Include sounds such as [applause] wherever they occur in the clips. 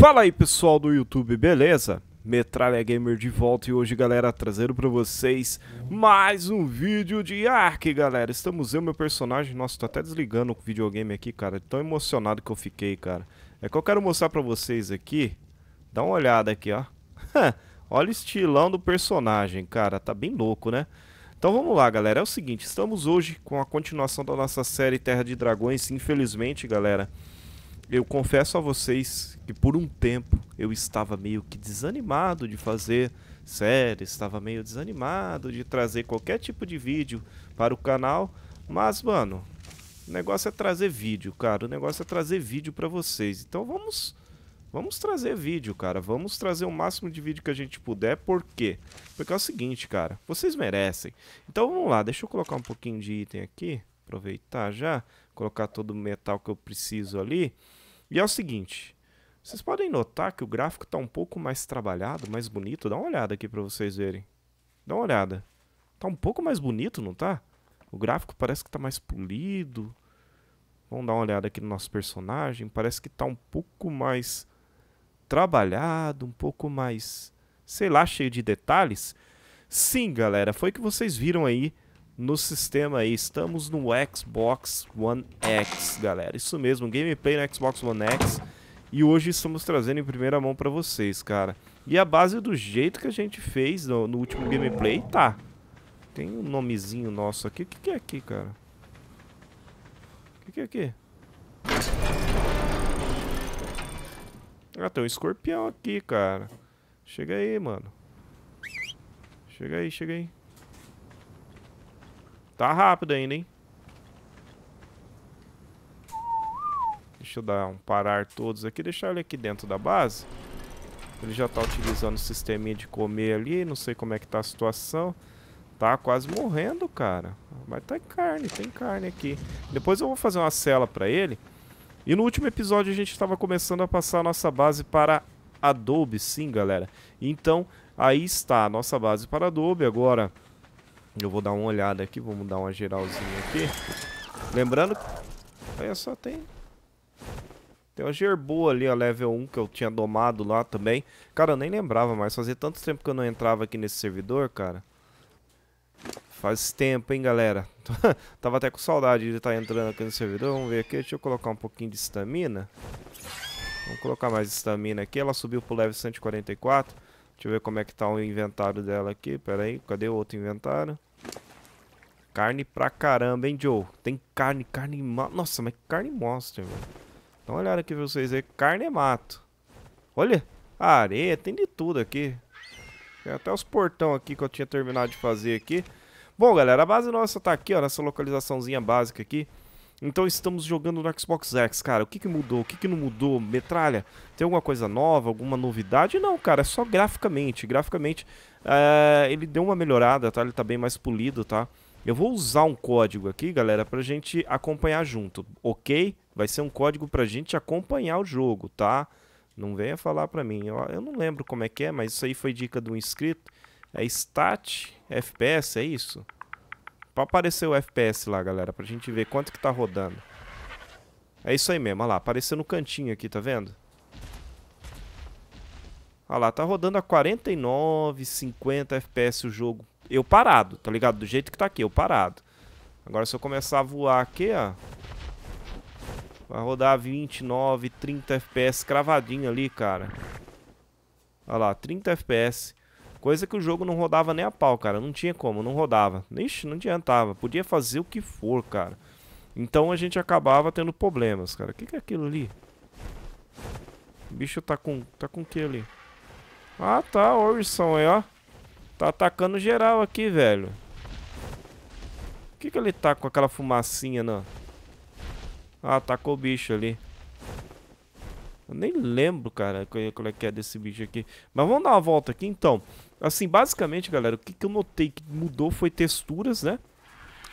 Fala aí pessoal do YouTube, beleza? Metralha Gamer de volta e hoje, galera, trazendo para vocês mais um vídeo de Ark, galera. Estamos eu, meu personagem. Nossa, tô até desligando o videogame aqui, cara. Tão emocionado que eu fiquei, cara. É que eu quero mostrar para vocês aqui. Dá uma olhada aqui, ó. [laughs] Olha o estilão do personagem, cara. Tá bem louco, né? Então vamos lá, galera. É o seguinte, estamos hoje com a continuação da nossa série Terra de Dragões. Infelizmente, galera, eu confesso a vocês que por um tempo eu estava meio que desanimado de fazer séries, estava meio desanimado de trazer qualquer tipo de vídeo para o canal, mas mano, o negócio é trazer vídeo, cara, o negócio é trazer vídeo para vocês. Então vamos vamos trazer vídeo, cara, vamos trazer o máximo de vídeo que a gente puder, por quê? Porque é o seguinte, cara, vocês merecem. Então vamos lá, deixa eu colocar um pouquinho de item aqui, aproveitar já, colocar todo o metal que eu preciso ali. E é o seguinte, vocês podem notar que o gráfico está um pouco mais trabalhado, mais bonito. Dá uma olhada aqui para vocês verem. Dá uma olhada. está um pouco mais bonito, não está O gráfico parece que está mais polido. Vamos dar uma olhada aqui no nosso personagem. Parece que está um pouco mais trabalhado, um pouco mais, sei lá, cheio de detalhes. Sim, galera, foi o que vocês viram aí no sistema aí. Estamos no Xbox One X, galera. Isso mesmo, gameplay no Xbox One X. E hoje estamos trazendo em primeira mão pra vocês, cara. E a base do jeito que a gente fez no, no último gameplay, tá. Tem um nomezinho nosso aqui. O que, que é aqui, cara? O que, que é aqui? Ah, tem um escorpião aqui, cara. Chega aí, mano. Chega aí, chega aí. Tá rápido ainda, hein? Deixa eu dar um parar todos aqui. Deixar ele aqui dentro da base. Ele já tá utilizando o sisteminha de comer ali. Não sei como é que tá a situação. Tá quase morrendo, cara. Mas tá em carne, tem carne aqui. Depois eu vou fazer uma cela pra ele. E no último episódio a gente estava começando a passar a nossa base para Adobe, sim, galera. Então, aí está a nossa base para Adobe. Agora eu vou dar uma olhada aqui, vamos dar uma geralzinha aqui. Lembrando Olha só, tem... Tem uma gerboa ali, a level 1 que eu tinha domado lá também. Cara, eu nem lembrava mais. Fazia tanto tempo que eu não entrava aqui nesse servidor, cara. Faz tempo, hein, galera. [laughs] Tava até com saudade de estar tá entrando aqui no servidor. Vamos ver aqui. Deixa eu colocar um pouquinho de estamina. Vamos colocar mais estamina aqui. Ela subiu pro level 144. Deixa eu ver como é que tá o inventário dela aqui. Pera aí, cadê o outro inventário? Carne pra caramba, hein, Joe? Tem carne, carne... Nossa, mas carne monster, velho. Dá uma olhada aqui pra vocês verem. Carne é mato. Olha, areia, tem de tudo aqui. Tem até os portão aqui que eu tinha terminado de fazer aqui. Bom, galera, a base nossa tá aqui, ó, nessa localizaçãozinha básica aqui. Então estamos jogando no Xbox X, cara. O que, que mudou? O que, que não mudou? Metralha? Tem alguma coisa nova? Alguma novidade? Não, cara. É só graficamente. Graficamente, eh, ele deu uma melhorada, tá? Ele tá bem mais polido, tá? Eu vou usar um código aqui, galera, pra gente acompanhar junto, ok? Vai ser um código pra gente acompanhar o jogo, tá? Não venha falar pra mim. Eu, eu não lembro como é que é, mas isso aí foi dica de um inscrito. É stat FPS, é isso? Pra aparecer o FPS lá, galera, pra gente ver quanto que tá rodando. É isso aí mesmo, olha lá, apareceu no cantinho aqui, tá vendo? Olha lá, tá rodando a 49, 50 FPS o jogo eu parado, tá ligado? Do jeito que tá aqui, eu parado. Agora se eu começar a voar aqui, ó. Vai rodar 29, 30 FPS cravadinho ali, cara. Olha lá, 30 FPS. Coisa que o jogo não rodava nem a pau, cara. Não tinha como, não rodava. Ixi, não adiantava. Podia fazer o que for, cara. Então a gente acabava tendo problemas, cara. O que, que é aquilo ali? O bicho tá com... Tá com o que ali? Ah, tá. Orson aí, ó. Tá atacando geral aqui, velho. Por que, que ele tá com aquela fumacinha, não? Ah, atacou o bicho ali. Eu nem lembro, cara, qual é que é desse bicho aqui. Mas vamos dar uma volta aqui, então. Assim, basicamente, galera, o que, que eu notei que mudou foi texturas, né?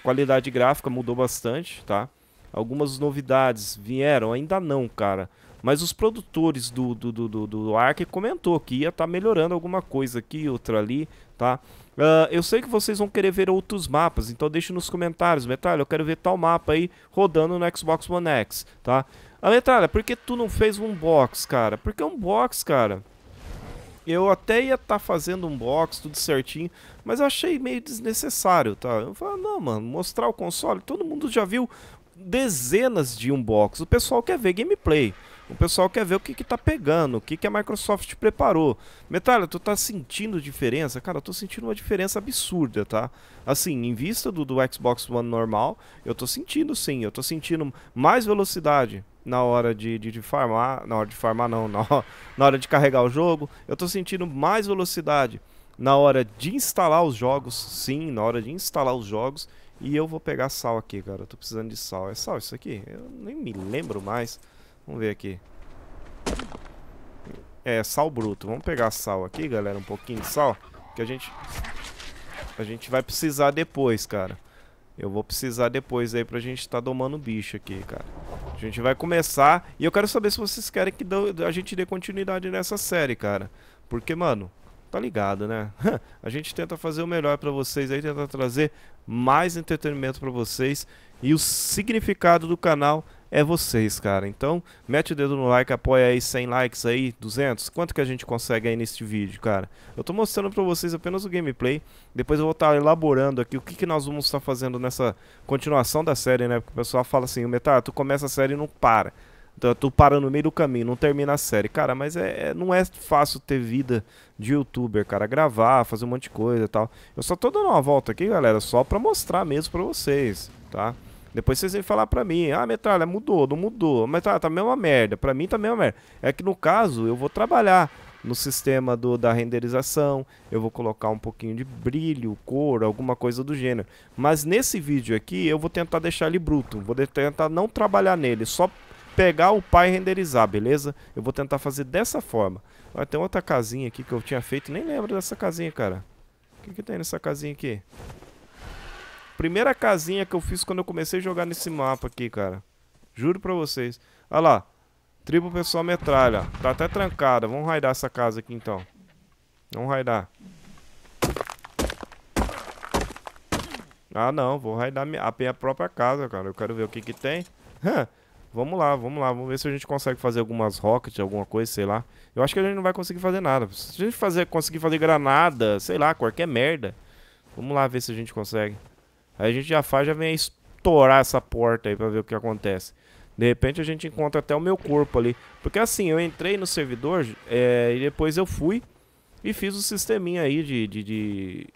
Qualidade gráfica mudou bastante, tá? Algumas novidades vieram, ainda não, cara. Mas os produtores do, do, do, do, do Ark comentou que ia estar tá melhorando alguma coisa aqui, outra ali tá? Uh, eu sei que vocês vão querer ver outros mapas, então deixe nos comentários, Metralha, eu quero ver tal mapa aí rodando no Xbox One X, tá? A ah, Metralha, por que tu não fez um box, cara? Porque é um box, cara... Eu até ia estar tá fazendo um box, tudo certinho, mas eu achei meio desnecessário, tá? Eu falei, não, mano, mostrar o console, todo mundo já viu dezenas de unbox, o pessoal quer ver gameplay. O pessoal quer ver o que que tá pegando, o que que a Microsoft preparou. Metalha, tu tá sentindo diferença? Cara, eu tô sentindo uma diferença absurda, tá? Assim, em vista do, do Xbox One normal, eu tô sentindo sim, eu tô sentindo mais velocidade na hora de, de, de farmar, na hora de farmar não, [laughs] na, na hora de carregar o jogo, eu tô sentindo mais velocidade na hora de instalar os jogos, sim, na hora de instalar os jogos. E eu vou pegar sal aqui, cara. Eu tô precisando de sal. É sal isso aqui? Eu nem me lembro mais. Vamos ver aqui. É, sal bruto. Vamos pegar sal aqui, galera. Um pouquinho de sal. Que a gente... A gente vai precisar depois, cara. Eu vou precisar depois aí pra gente estar tá domando bicho aqui, cara. A gente vai começar. E eu quero saber se vocês querem que a gente dê continuidade nessa série, cara. Porque, mano, tá ligado, né? [laughs] A gente tenta fazer o melhor para vocês aí, tenta trazer mais entretenimento para vocês. E o significado do canal é vocês, cara. Então, mete o dedo no like, apoia aí 100 likes aí, 200. Quanto que a gente consegue aí neste vídeo, cara? Eu tô mostrando pra vocês apenas o gameplay. Depois eu vou estar tá elaborando aqui o que, que nós vamos estar tá fazendo nessa continuação da série, né? Porque o pessoal fala assim, o Metá, tu começa a série e não para. Então, tu para no meio do caminho, não termina a série. Cara, mas é, é, não é fácil ter vida de youtuber, cara. Gravar, fazer um monte de coisa e tal. Eu só tô dando uma volta aqui, galera, só pra mostrar mesmo pra vocês, tá? Depois vocês vêm falar pra mim, ah, metralha, mudou, não mudou. Mas tá, tá uma merda, pra mim tá a uma merda. É que no caso, eu vou trabalhar no sistema do, da renderização, eu vou colocar um pouquinho de brilho, cor, alguma coisa do gênero. Mas nesse vídeo aqui eu vou tentar deixar ele bruto, vou tentar não trabalhar nele, só pegar o pai e renderizar, beleza? Eu vou tentar fazer dessa forma. Olha, tem outra casinha aqui que eu tinha feito, nem lembro dessa casinha, cara. O que, que tem nessa casinha aqui? Primeira casinha que eu fiz quando eu comecei a jogar nesse mapa aqui, cara. Juro pra vocês. Olha lá. Tribo pessoal metralha. Tá até trancada. Vamos raidar essa casa aqui então. Vamos raidar. Ah não, vou raidar a minha própria casa, cara. Eu quero ver o que que tem. Vamos lá, vamos lá, vamos ver se a gente consegue fazer algumas rockets, alguma coisa, sei lá. Eu acho que a gente não vai conseguir fazer nada. Se a gente fazer, conseguir fazer granada, sei lá, qualquer merda. Vamos lá ver se a gente consegue. Aí a gente já faz, já vem estourar essa porta aí pra ver o que acontece. De repente a gente encontra até o meu corpo ali. Porque assim, eu entrei no servidor é, e depois eu fui e fiz o sisteminha aí de, de, de,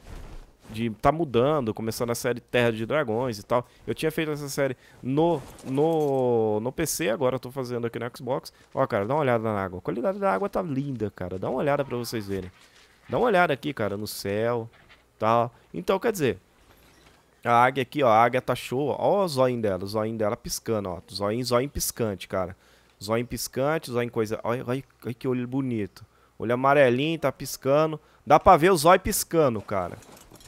de tá mudando, começando a série Terra de Dragões e tal. Eu tinha feito essa série no, no, no PC, agora eu tô fazendo aqui no Xbox. Ó, cara, dá uma olhada na água. A qualidade da água tá linda, cara. Dá uma olhada para vocês verem. Dá uma olhada aqui, cara, no céu, tal. Então, quer dizer, a águia aqui, ó, a águia tá show, ó, ó o zóio dela, o zóio dela piscando, ó. Zóio, zóio piscante, cara. Zóio piscante, zóio coisa... Olha, olha, olha que olho bonito. Olho amarelinho, tá piscando. Dá pra ver o zóio piscando, cara.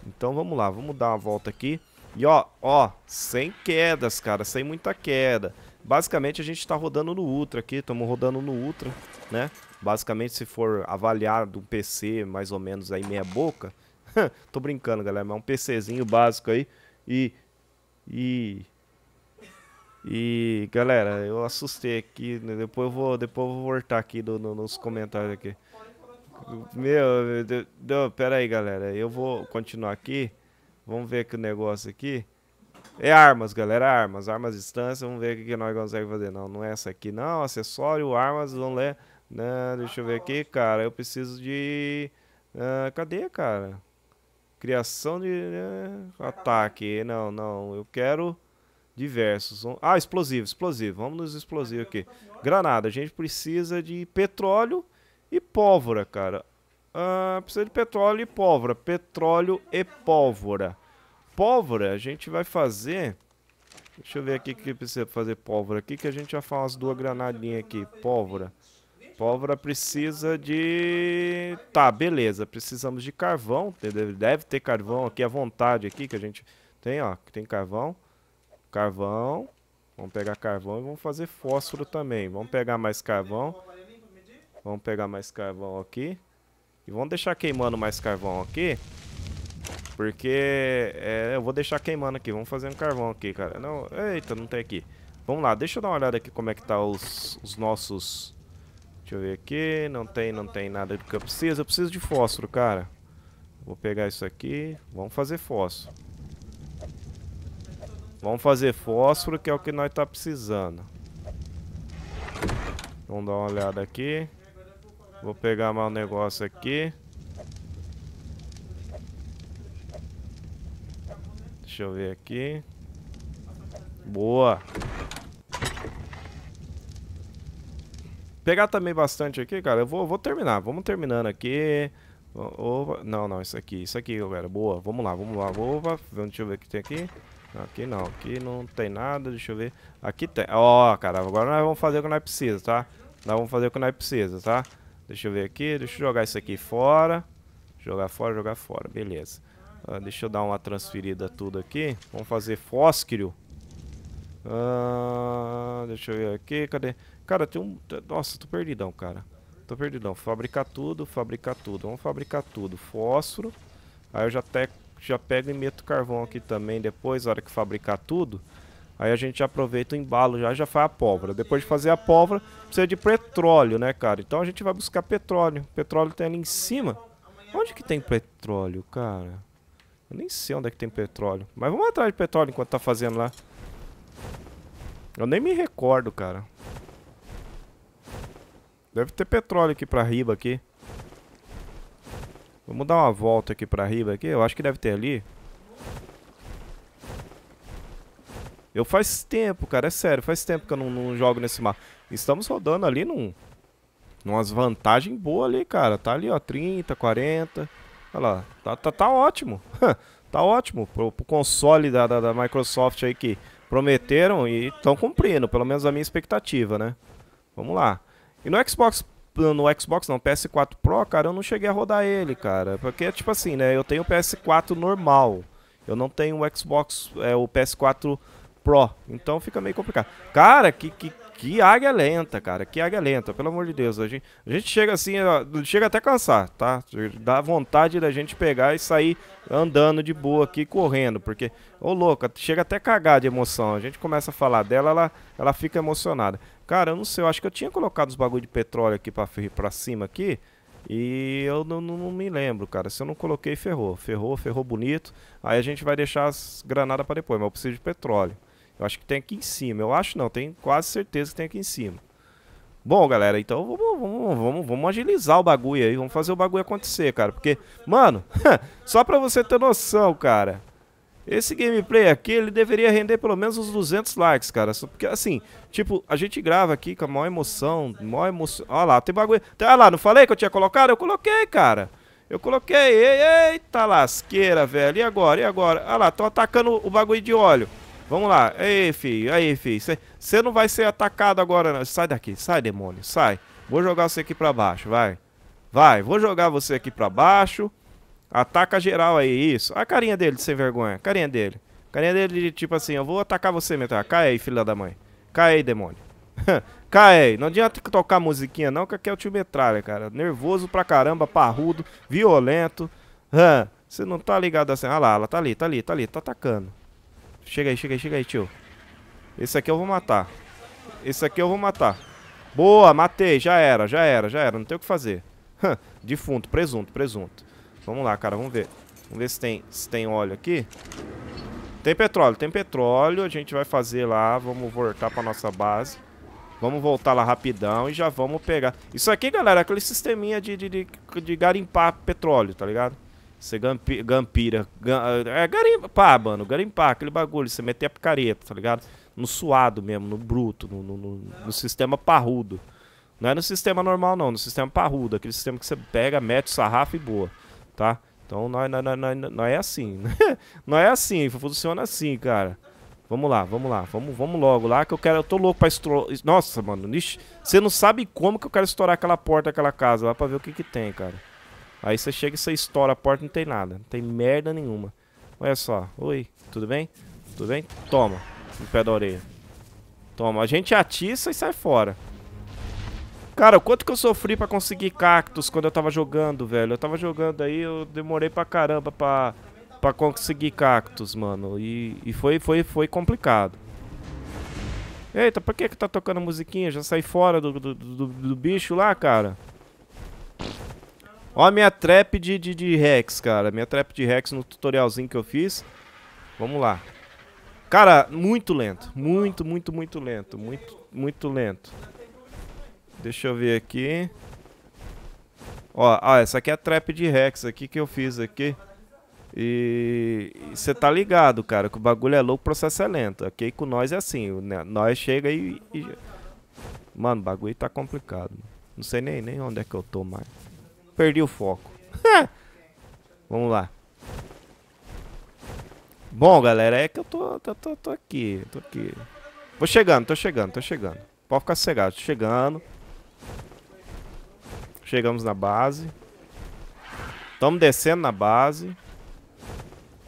Então vamos lá, vamos dar uma volta aqui. E ó, ó, sem quedas, cara, sem muita queda. Basicamente a gente tá rodando no Ultra aqui, estamos rodando no Ultra, né? Basicamente se for avaliar do PC mais ou menos aí meia boca... [laughs] Tô brincando, galera, mas é um PCzinho básico aí. E... E... E, galera, eu assustei aqui, né? depois eu vou, depois eu vou voltar aqui do, no, nos comentários aqui. Meu, Deus. de, pera aí, galera. Eu vou continuar aqui. Vamos ver que o negócio aqui. É armas, galera, armas. Armas distância, vamos ver o que nós conseguimos fazer. Não, não é essa aqui, não. Acessório, armas, vamos ler. Não, deixa eu ver aqui, cara. Eu preciso de... Ah, cadê, cara? Criação de... ataque. Ah, ah, tá não, não. Eu quero diversos. Ah, explosivo, explosivo. Vamos nos explosivos aqui. Granada. A gente precisa de petróleo e pólvora, cara. Ah, precisa de petróleo e pólvora. Petróleo e pólvora. Pólvora a gente vai fazer... Deixa eu ver aqui que precisa fazer pólvora aqui, que a gente já faz umas duas granadinhas aqui. Pólvora. Pólvora precisa de... Tá, beleza. Precisamos de carvão. Deve ter carvão aqui à vontade aqui, que a gente tem, ó. Tem carvão. Carvão. Vamos pegar carvão e vamos fazer fósforo também. Vamos pegar mais carvão. Vamos pegar mais carvão aqui. E vamos deixar queimando mais carvão aqui. Porque é, eu vou deixar queimando aqui. Vamos fazer um carvão aqui, cara. Não, eita, não tem aqui. Vamos lá, deixa eu dar uma olhada aqui como é que tá os, os nossos... Deixa eu ver aqui. Não tem, não tem nada do que eu preciso. Eu preciso de fósforo, cara. Vou pegar isso aqui. Vamos fazer fósforo. Vamos fazer fósforo, que é o que nós tá precisando. Vamos dar uma olhada aqui. Vou pegar mais um negócio aqui. Deixa eu ver aqui. Boa. Pegar também bastante aqui, cara. Eu vou, vou terminar. Vamos terminando aqui. Opa. Não, não. Isso aqui. Isso aqui, galera. Boa. Vamos lá, vamos lá. Opa. Deixa eu ver o que tem aqui. Aqui não. Aqui não tem nada. Deixa eu ver. Aqui tem. Ó, oh, cara. Agora nós vamos fazer o que nós precisamos, tá? Nós vamos fazer o que nós precisamos, tá? Deixa eu ver aqui, deixa eu jogar isso aqui fora. Jogar fora, jogar fora, beleza. Ah, deixa eu dar uma transferida tudo aqui. Vamos fazer fósquio. Ah, deixa eu ver aqui, cadê? Cara, tem um... Nossa, tô perdidão, cara. Tô perdidão. Fabricar tudo, fabricar tudo. Vamos fabricar tudo. Fósforo. Aí eu já, te... já pego e meto carvão aqui também depois, na hora que fabricar tudo. Aí a gente aproveita o embalo já, já faz a pólvora. Depois de fazer a pólvora, precisa de petróleo, né, cara? Então a gente vai buscar petróleo. petróleo tem ali em cima. Onde que tem petróleo, cara? Eu nem sei onde é que tem petróleo. Mas vamos atrás de petróleo enquanto tá fazendo lá. Eu nem me recordo, cara. Deve ter petróleo aqui pra riba aqui. Vamos dar uma volta aqui pra riba aqui. Eu acho que deve ter ali. Eu faz tempo, cara, é sério, faz tempo que eu não, não jogo nesse mapa. Estamos rodando ali num. Numas vantagens boas ali, cara. Tá ali, ó, 30, 40. Olha lá, tá, tá, tá ótimo. [laughs] tá ótimo pro, pro console da, da, da Microsoft aí que prometeram e estão cumprindo, pelo menos a minha expectativa, né? Vamos lá. E no Xbox no Xbox, não, PS4 Pro, cara, eu não cheguei a rodar ele, cara. Porque, tipo assim, né? Eu tenho o PS4 normal. Eu não tenho o Xbox, é, o PS4 Pro. Então fica meio complicado. Cara, que, que, que águia lenta, cara. Que águia lenta, pelo amor de Deus. A gente, a gente chega assim, ó, chega até cansar, tá? Dá vontade da gente pegar e sair andando de boa aqui, correndo. Porque, ô louca, chega até cagar de emoção. A gente começa a falar dela, ela, ela fica emocionada. Cara, eu não sei, eu acho que eu tinha colocado os bagulho de petróleo aqui pra, pra cima aqui. E eu não, não, não, me lembro, cara. Se eu não coloquei, ferrou. Ferrou, ferrou bonito. Aí a gente vai deixar as granadas para depois, mas eu preciso de petróleo. Eu acho que tem aqui em cima. Eu acho não, tenho quase certeza que tem aqui em cima. Bom, galera, então vamos, vamos, vamos, vamos agilizar o bagulho aí. Vamos fazer o bagulho acontecer, cara. Porque, mano, [laughs] só pra você ter noção, cara. Esse gameplay aqui, ele deveria render pelo menos uns 200 likes, cara. Só porque, assim, tipo, a gente grava aqui com a maior emoção, maior emoção. Olha lá, tem bagulho. Olha lá, não falei que eu tinha colocado? Eu coloquei, cara. Eu coloquei. Eita lasqueira, velho. E agora? E agora? Olha lá, estão atacando o bagulho de óleo. Vamos lá. Aí, filho. Aí, filho. Você não vai ser atacado agora, não. Sai daqui. Sai, demônio. Sai. Vou jogar você aqui pra baixo. Vai. Vai. Vou jogar você aqui pra baixo. Ataca geral aí. Isso. A carinha dele de sem vergonha. Carinha dele. Carinha dele de tipo assim, eu vou atacar você mesmo. Tá, cai aí, filha da mãe. Cai aí, demônio. [laughs] cai aí. Não adianta tocar musiquinha não, que aqui é o tio Metralha, cara. Nervoso pra caramba, parrudo, violento. Você não tá ligado assim. Ah lá, ela tá ali, tá ali, tá ali. Tá atacando. Chega aí, chega aí, chega aí, tio. Esse aqui eu vou matar. Esse aqui eu vou matar. Boa, matei. Já era, já era, já era. Não tem o que fazer. Defunto, presunto, presunto. Vamos lá, cara, vamos ver. Vamos ver se tem, se tem óleo aqui. Tem petróleo, tem petróleo. A gente vai fazer lá. Vamos voltar pra nossa base. Vamos voltar lá rapidão e já vamos pegar. Isso aqui, galera, é aquele sisteminha de, de, de, de garimpar petróleo, tá ligado? Você gampi, gampira. Gam, é garimpar, mano. Garimpar, aquele bagulho. Você meter a picareta, tá ligado? No suado mesmo, no bruto, no, no, no, no sistema parrudo. Não é no sistema normal, não. No sistema parrudo. Aquele sistema que você pega, mete o sarrafo e boa. Tá? Então, não nós, não é assim. [laughs] não é assim. Funciona assim, cara. Vamos lá, vamos lá. Vamos, vamos logo lá que eu quero... Eu tô louco pra estourar... Nossa, mano. Você não sabe como que eu quero estourar aquela porta, aquela casa lá pra ver o que que tem, cara. Aí você chega e você estoura a porta, não tem nada. Não tem merda nenhuma. Olha só. Oi, tudo bem? Tudo bem? Toma. No pé da orelha. Toma. A gente atiça e sai fora. Cara, o quanto que eu sofri pra conseguir cactos quando eu tava jogando, velho. Eu tava jogando aí, eu demorei pra caramba pra, pra conseguir cactos, mano. E, e foi, foi, foi complicado. Eita, por que que tá tocando musiquinha? Já saí fora do, do, do, do bicho lá, cara. Ó a minha trap de, de, de Rex, cara. Minha trap de Rex no tutorialzinho que eu fiz. Vamos lá. Cara, muito lento. Muito, muito, muito lento. Muito, muito lento. Deixa eu ver aqui. Ó, ah, essa aqui é a trap de Rex aqui que eu fiz aqui. E você tá ligado, cara, que o bagulho é louco, o processo é lento. Aqui com nós é assim, né? nós chega e, e... Mano, o bagulho tá complicado. Não sei nem, nem onde é que eu tô mais. Perdi o foco. [laughs] Vamos lá. Bom, galera, é que eu tô, tô, tô, tô aqui, tô aqui. Vou chegando, tô chegando, tô chegando. Pode ficar cegado, tô chegando. Chegamos na base. Estamos descendo na base.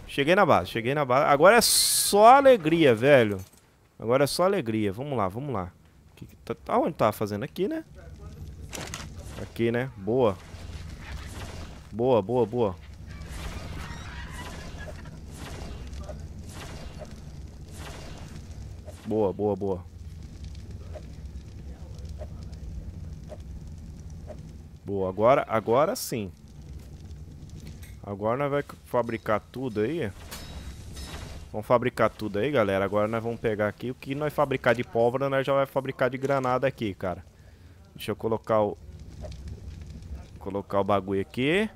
Cheguei na base, cheguei na base. Agora é só alegria, velho. Agora é só alegria. Vamos lá, vamos lá. Que, tá, tá, onde tá fazendo? Aqui, né? Aqui, né? Boa. Boa, boa, boa. Boa, boa, boa. Boa, agora, agora sim. Agora nós vamos fabricar tudo aí. Vamos fabricar tudo aí, galera. Agora nós vamos pegar aqui. O que nós fabricar de pólvora, nós já vai fabricar de granada aqui, cara. Deixa eu colocar o... Colocar o bagulho aqui.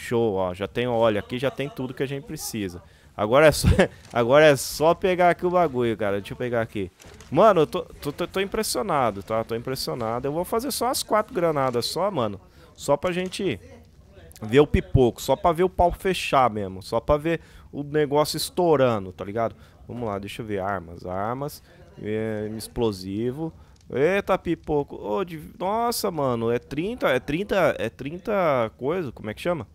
Show, ó, já tem óleo aqui, já tem tudo que a gente precisa. Agora é só, [laughs] agora é só pegar aqui o bagulho, cara. Deixa eu pegar aqui. Mano, eu tô, tô, tô, tô impressionado, tá? Tô impressionado. Eu vou fazer só as quatro granadas só, mano. Só pra gente ver o pipoco. Só pra ver o pau fechar mesmo. Só pra ver o negócio estourando, tá ligado? Vamos lá, deixa eu ver. Armas, armas. Eh, explosivo. Eita, pipoco. Oh, de... Nossa, mano. É 30, é 30, é 30 coisa. Como é que chama?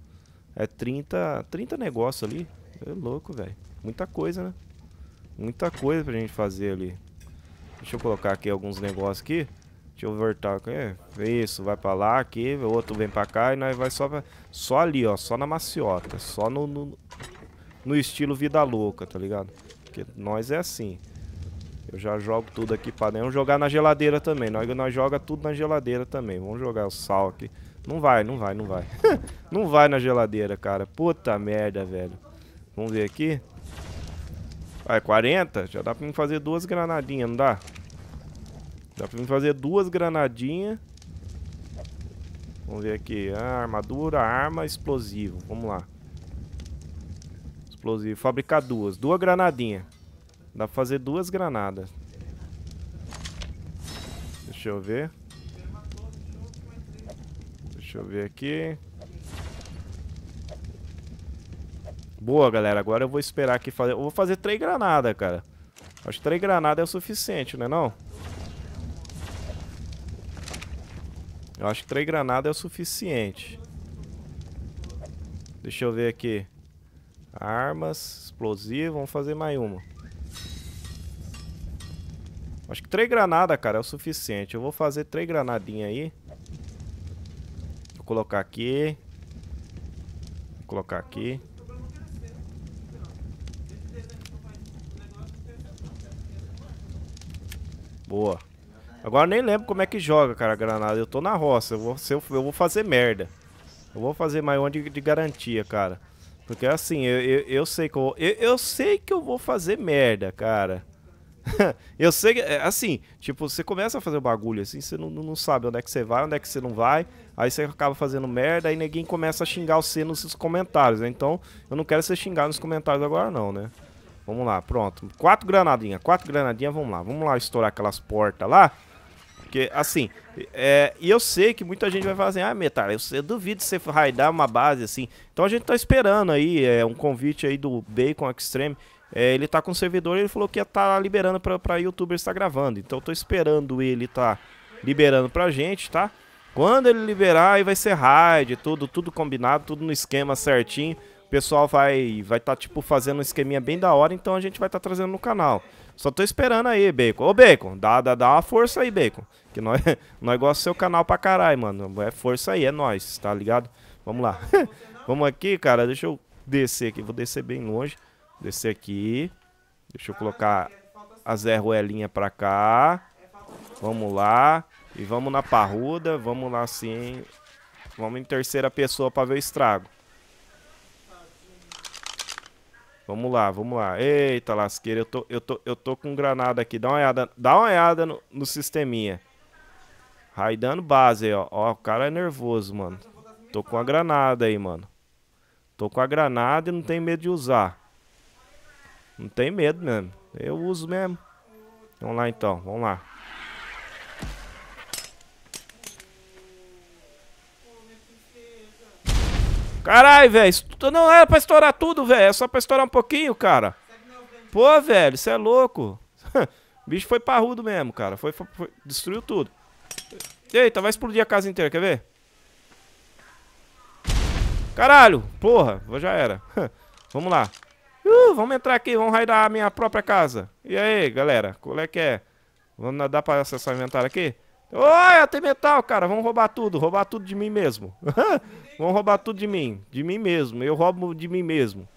É 30, 30 negócios ali. É louco, velho. Muita coisa, né? Muita coisa pra gente fazer ali. Deixa eu colocar aqui alguns negócios aqui. Deixa eu voltar aqui. É, isso, vai pra lá, aqui, o outro vem pra cá e nós vai só, pra, só ali, ó. Só na maciota. Só no, no, no estilo vida louca, tá ligado? Porque nós é assim. Eu já jogo tudo aqui pra Vamos jogar na geladeira também. Nós, nós joga tudo na geladeira também. Vamos jogar o sal aqui. Não vai, não vai, não vai. [laughs] não vai na geladeira, cara. Puta merda, velho. Vamos ver aqui. Vai, 40? Já dá pra mim fazer duas granadinhas, não dá? Dá pra mim fazer duas granadinhas. Vamos ver aqui. Ah, armadura, arma, explosivo. Vamos lá. Explosivo. Fabricar duas. Duas granadinhas. Dá pra fazer duas granadas. Deixa eu ver. Deixa eu ver aqui. Boa, galera. Agora eu vou esperar aqui fazer... Eu vou fazer três granadas, cara. Acho que três granadas é o suficiente, não é não? Eu acho que três granadas é o suficiente. Deixa eu ver aqui. Armas, explosivo. Vamos fazer mais uma. Acho que três granadas, cara, é o suficiente. Eu vou fazer três granadinhas aí. Vou colocar aqui. Vou colocar aqui. Boa. Agora nem lembro como é que joga, cara, a granada. Eu tô na roça. Eu vou, eu, eu vou fazer merda. Eu vou fazer maior de, de garantia, cara. Porque assim, eu, eu, eu sei que eu, eu, eu sei que eu vou fazer merda, cara. [laughs] eu sei que, é, assim, tipo, você começa a fazer o bagulho, assim, você não, não sabe onde é que você vai, onde é que você não vai, aí você acaba fazendo merda, aí ninguém começa a xingar você nos comentários, né? Então, eu não quero ser xingado nos comentários agora não, né? Vamos lá, pronto. Quatro granadinhas, quatro granadinhas, vamos lá. Vamos lá estourar aquelas portas lá. Porque, assim, é, e eu sei que muita gente vai falar assim, ah, Metal, eu, eu duvido você raidar uma base assim. Então a gente tá esperando aí é, um convite aí do Bacon Extreme. É, ele tá com o servidor ele falou que ia estar tá liberando pra, youtuber estar gravando. Então eu tô esperando ele tá liberando pra gente, tá? Quando ele liberar, aí vai ser raid, tudo, tudo combinado, tudo no esquema certinho. O pessoal vai vai tá, tipo, fazendo um esqueminha bem da hora, então a gente vai estar tá trazendo no canal. Só tô esperando aí, Bacon. Ô, Bacon, dá, dá, dá uma força aí, Bacon. Que nós, [laughs] nós gostamos do seu canal pra caralho, mano. É força aí, é nós, tá ligado? Vamos lá. [laughs] Vamos aqui, cara, deixa eu descer aqui. Vou descer bem longe. Descer aqui. Deixa eu colocar a Zé Ruelinha pra cá. Vamos lá. E vamos na parruda. Vamos lá sim. Vamos em terceira pessoa pra ver o estrago. Vamos lá, vamos lá. Eita, lasqueira, eu tô, eu tô, eu tô com granada aqui. Dá uma olhada, dá uma olhada no, no sisteminha. Raidando base aí, ó. Ó, o cara é nervoso, mano. Tô com a granada aí, mano. Tô com a granada e não tem medo de usar. Não tem medo mesmo. Eu uso mesmo. Vamos lá então, vamos lá. Caralho, velho. Não era pra estourar tudo, velho. É só pra estourar um pouquinho, cara. Pô, velho, você é louco. o [laughs] bicho foi parrudo mesmo, cara. Foi, foi, foi, destruiu tudo. Eita, vai explodir a casa inteira, quer ver? Caralho, porra, já era. [laughs] Vamos lá. Uh, vamos entrar aqui, vamos raidar a minha própria casa. E aí, galera, qual é que é? Vamos dar pra acessar o inventário aqui? oh, tem metal, cara. Vamos roubar tudo. Roubar tudo de mim mesmo. [laughs] Vamos roubar tudo de mim. De mim mesmo. Eu roubo de mim mesmo.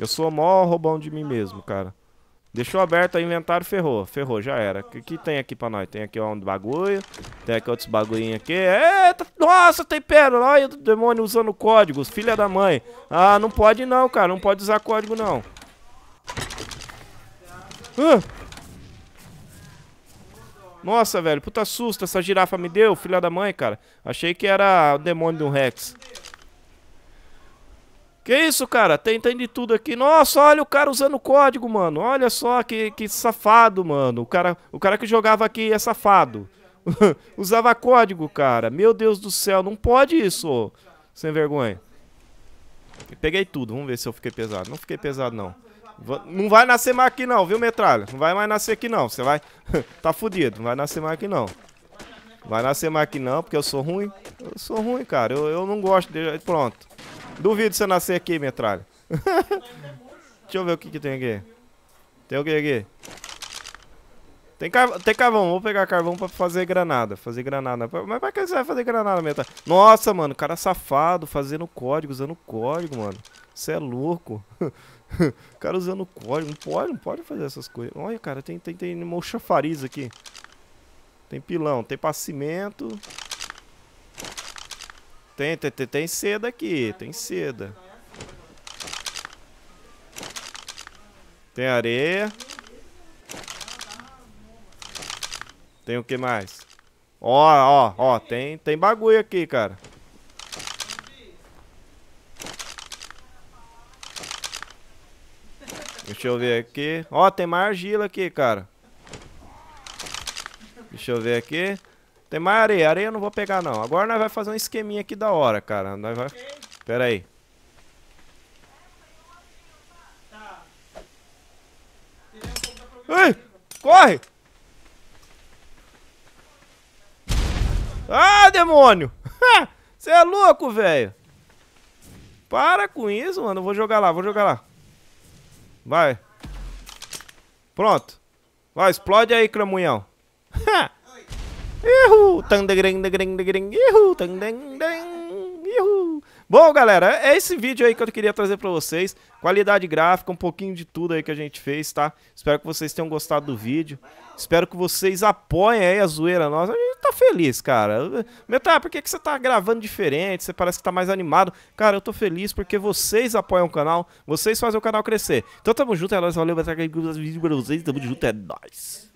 Eu sou o maior roubão de mim mesmo, cara. Deixou aberto o inventário, ferrou. Ferrou, já era. O que, que, tem aqui pra nós? Tem aqui um bagulho. Tem aqui outros bagulhinhos aqui. Eita! Nossa, tem pérola. Olha o demônio usando códigos. Filha da mãe. Ah, não pode não, cara. Não pode usar código, não. Ah. Nossa, velho. Puta susto essa girafa me deu, filha da mãe, cara. Achei que era o demônio de um Rex. Que isso, cara? Tem, tem de tudo aqui. Nossa, olha o cara usando o código, mano. Olha só que, que safado, mano. O cara, o cara que jogava aqui é safado. [laughs] Usava código, cara. Meu Deus do céu, não pode isso, Sem vergonha. Peguei tudo. Vamos ver se eu fiquei pesado. Não fiquei pesado, não. Não vai nascer mais aqui, não, viu, metralha? Não vai mais nascer aqui, não. Você vai... [laughs] tá fudido. Não vai nascer mais aqui, não. Vai nascer mais aqui, não, porque eu sou ruim. Eu sou ruim, cara. Eu, eu não gosto de... Pronto. Duvido você nascer aqui, metralha. [laughs] Deixa eu ver o que, que tem aqui. Tem o que aqui? Tem, car tem carvão, vou pegar carvão pra fazer granada. Fazer granada. Mas pra que você vai fazer granada, metralha? Tá? Nossa, mano, cara safado, fazendo código, usando código, mano. Você é louco. o [laughs] cara usando código. Não pode, não pode fazer essas coisas. Olha, cara, tem, tem, tem mocha aqui. Tem pilão, tem passimento. cimento. Tem, tem, tem, tem seda aqui, tem seda. Tem areia. Tem o que mais? Ó, ó, ó, tem, tem bagulho aqui, cara. Deixa eu ver aqui. Ó, tem mais argila aqui, cara. Deixa eu ver aqui. Tem mais areia. Areia eu não vou pegar, não. Agora nós vamos fazer um esqueminha aqui da hora, cara. Nós vai... Pera aí. Ei, corre! Ah, demônio! Você [laughs] é louco, velho! Para com isso, mano. vou jogar lá, vou jogar lá. Vai. Pronto. Vai, explode aí, cramunhão. [laughs] Ihu! Tandegring, degring, erro, ihu! Tandeng, erro. Bom, galera, é esse vídeo aí que eu queria trazer pra vocês. Qualidade gráfica, um pouquinho de tudo aí que a gente fez, tá? Espero que vocês tenham gostado do vídeo. Espero que vocês apoiem aí a zoeira nossa. A gente tá feliz, cara. Metá, por que, que você tá gravando diferente? Você parece que tá mais animado. Cara, eu tô feliz porque vocês apoiam o canal. Vocês fazem o canal crescer. Então tamo junto, é nóis. Valeu, vai estar aqui. Tamo junto, é nóis.